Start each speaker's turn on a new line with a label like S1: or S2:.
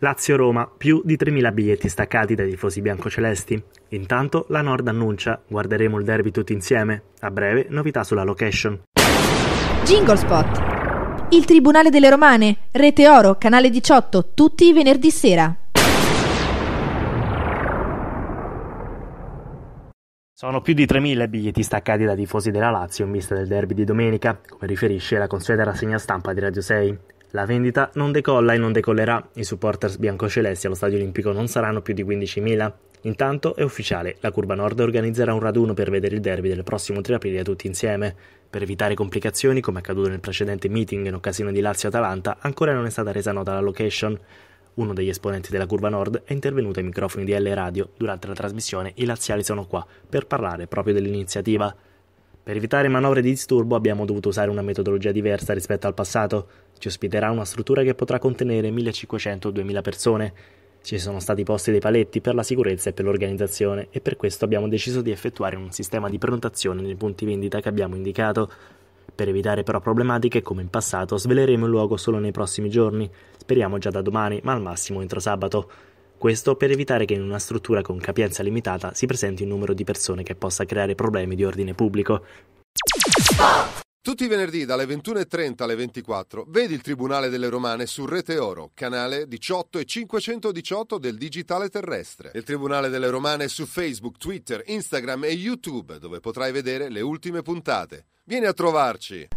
S1: Lazio-Roma, più di 3.000 biglietti staccati dai tifosi biancocelesti. Intanto la Nord annuncia, guarderemo il derby tutti insieme. A breve, novità sulla location.
S2: Jingle Spot. Il Tribunale delle Romane, Rete Oro, Canale 18, tutti i venerdì sera.
S1: Sono più di 3.000 biglietti staccati da tifosi della Lazio in vista del derby di domenica, come riferisce la consueta rassegna stampa di Radio 6. La vendita non decolla e non decollerà, i supporters biancocelesti allo Stadio Olimpico non saranno più di 15.000. Intanto è ufficiale, la Curva Nord organizzerà un raduno per vedere il derby del prossimo 3 aprile tutti insieme. Per evitare complicazioni, come accaduto nel precedente meeting in occasione di Lazio-Atalanta, ancora non è stata resa nota la location. Uno degli esponenti della Curva Nord è intervenuto ai microfoni di L Radio durante la trasmissione I Laziali sono qua per parlare proprio dell'iniziativa. Per evitare manovre di disturbo abbiamo dovuto usare una metodologia diversa rispetto al passato. Ci ospiterà una struttura che potrà contenere 1500-2000 persone. Ci sono stati posti dei paletti per la sicurezza e per l'organizzazione e per questo abbiamo deciso di effettuare un sistema di prenotazione nei punti vendita che abbiamo indicato. Per evitare però problematiche come in passato sveleremo il luogo solo nei prossimi giorni, speriamo già da domani ma al massimo entro sabato. Questo per evitare che in una struttura con capienza limitata si presenti un numero di persone che possa creare problemi di ordine pubblico.
S3: Tutti i venerdì dalle 21.30 alle 24 vedi il Tribunale delle Romane su Rete Oro, canale 18 e 518 del Digitale Terrestre. Il Tribunale delle Romane su Facebook, Twitter, Instagram e YouTube dove potrai vedere le ultime puntate. Vieni a trovarci!